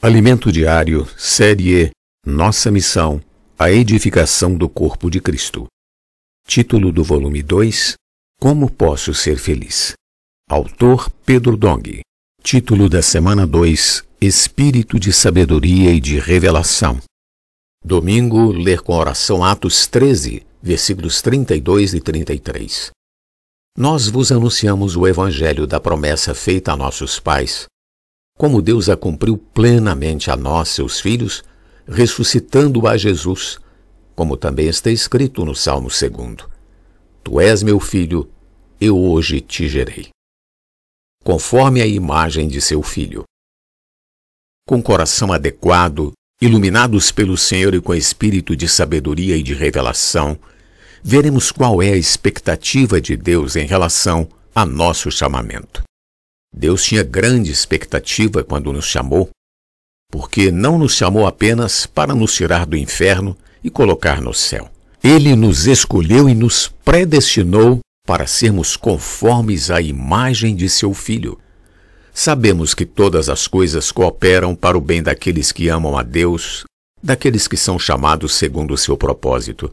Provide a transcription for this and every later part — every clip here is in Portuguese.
Alimento Diário, Série E, Nossa Missão, a Edificação do Corpo de Cristo. Título do volume 2: Como Posso Ser Feliz? Autor Pedro Dong. Título da semana 2: Espírito de Sabedoria e de Revelação. Domingo, ler com oração Atos 13, versículos 32 e 33. Nós vos anunciamos o Evangelho da promessa feita a nossos pais como Deus a cumpriu plenamente a nós, seus filhos, ressuscitando a Jesus, como também está escrito no Salmo 2. Tu és meu filho, eu hoje te gerei. Conforme a imagem de seu filho. Com coração adequado, iluminados pelo Senhor e com espírito de sabedoria e de revelação, veremos qual é a expectativa de Deus em relação a nosso chamamento. Deus tinha grande expectativa quando nos chamou, porque não nos chamou apenas para nos tirar do inferno e colocar no céu. Ele nos escolheu e nos predestinou para sermos conformes à imagem de seu Filho. Sabemos que todas as coisas cooperam para o bem daqueles que amam a Deus, daqueles que são chamados segundo o seu propósito.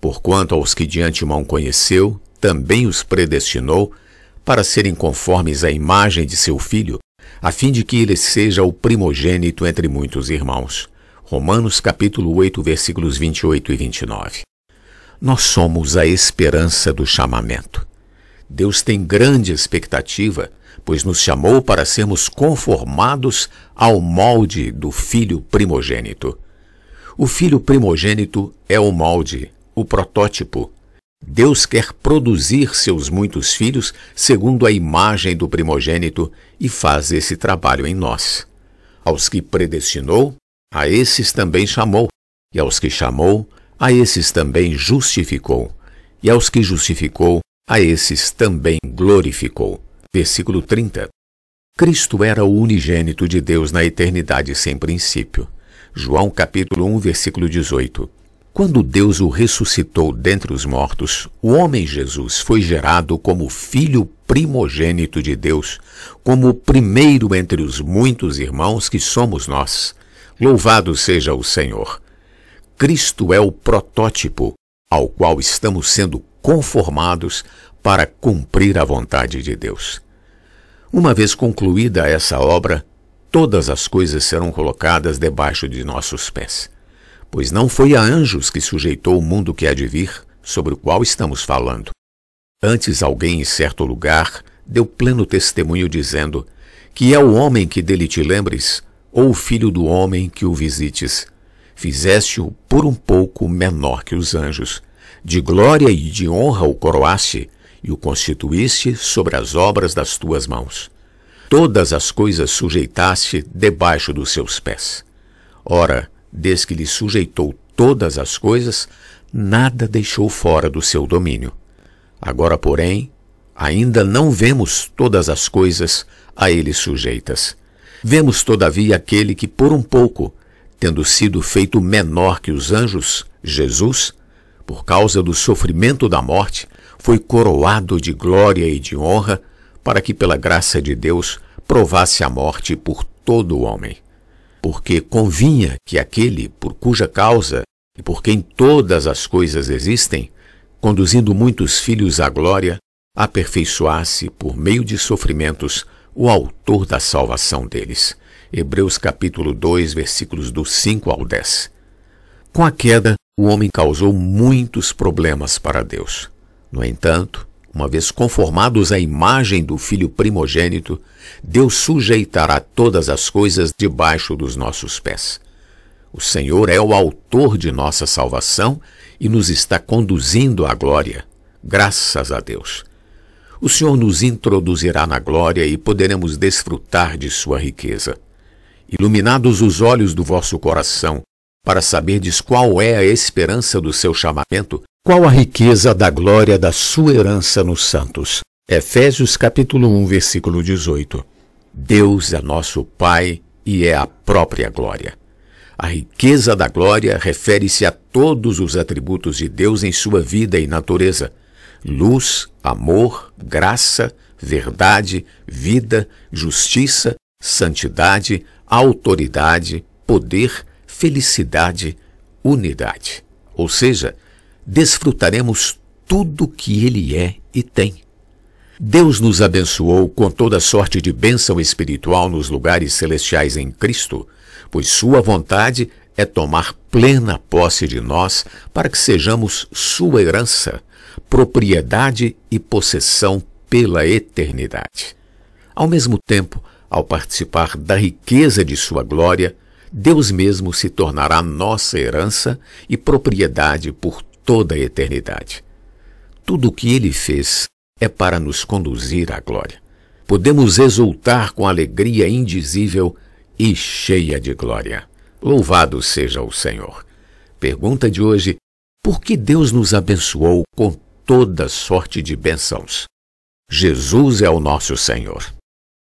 Porquanto aos que de antemão conheceu, também os predestinou para serem conformes à imagem de seu filho, a fim de que ele seja o primogênito entre muitos irmãos. Romanos capítulo 8, versículos 28 e 29. Nós somos a esperança do chamamento. Deus tem grande expectativa, pois nos chamou para sermos conformados ao molde do filho primogênito. O filho primogênito é o molde, o protótipo, Deus quer produzir seus muitos filhos segundo a imagem do primogênito e faz esse trabalho em nós. Aos que predestinou, a esses também chamou, e aos que chamou, a esses também justificou, e aos que justificou, a esses também glorificou. Versículo 30. Cristo era o unigênito de Deus na eternidade sem princípio. João capítulo 1, versículo 18. Quando Deus o ressuscitou dentre os mortos, o homem Jesus foi gerado como filho primogênito de Deus, como o primeiro entre os muitos irmãos que somos nós. Louvado seja o Senhor! Cristo é o protótipo ao qual estamos sendo conformados para cumprir a vontade de Deus. Uma vez concluída essa obra, todas as coisas serão colocadas debaixo de nossos pés pois não foi a anjos que sujeitou o mundo que há de vir, sobre o qual estamos falando. Antes alguém em certo lugar deu pleno testemunho dizendo: Que é o homem que dele te lembres, ou o filho do homem que o visites. Fizeste-o por um pouco menor que os anjos. De glória e de honra o coroaste, e o constituíste sobre as obras das tuas mãos. Todas as coisas sujeitaste debaixo dos seus pés. Ora, desde que lhe sujeitou todas as coisas, nada deixou fora do seu domínio. Agora, porém, ainda não vemos todas as coisas a ele sujeitas. Vemos, todavia, aquele que, por um pouco, tendo sido feito menor que os anjos, Jesus, por causa do sofrimento da morte, foi coroado de glória e de honra, para que, pela graça de Deus, provasse a morte por todo o homem porque convinha que aquele por cuja causa e por quem todas as coisas existem, conduzindo muitos filhos à glória, aperfeiçoasse por meio de sofrimentos o autor da salvação deles. Hebreus capítulo 2, versículos do 5 ao 10. Com a queda, o homem causou muitos problemas para Deus. No entanto, uma vez conformados à imagem do Filho primogênito, Deus sujeitará todas as coisas debaixo dos nossos pés. O Senhor é o autor de nossa salvação e nos está conduzindo à glória, graças a Deus. O Senhor nos introduzirá na glória e poderemos desfrutar de sua riqueza. Iluminados os olhos do vosso coração, para saberdes qual é a esperança do seu chamamento, qual a riqueza da glória da sua herança nos santos? Efésios capítulo 1, versículo 18. Deus é nosso Pai e é a própria glória. A riqueza da glória refere-se a todos os atributos de Deus em sua vida e natureza: luz, amor, graça, verdade, vida, justiça, santidade, autoridade, poder, felicidade, unidade. Ou seja, desfrutaremos tudo que Ele é e tem. Deus nos abençoou com toda sorte de bênção espiritual nos lugares celestiais em Cristo, pois Sua vontade é tomar plena posse de nós para que sejamos Sua herança, propriedade e possessão pela eternidade. Ao mesmo tempo, ao participar da riqueza de Sua glória, Deus mesmo se tornará nossa herança e propriedade por toda a eternidade. Tudo o que ele fez é para nos conduzir à glória. Podemos exultar com alegria indizível e cheia de glória. Louvado seja o Senhor. Pergunta de hoje: por que Deus nos abençoou com toda sorte de bênçãos? Jesus é o nosso Senhor.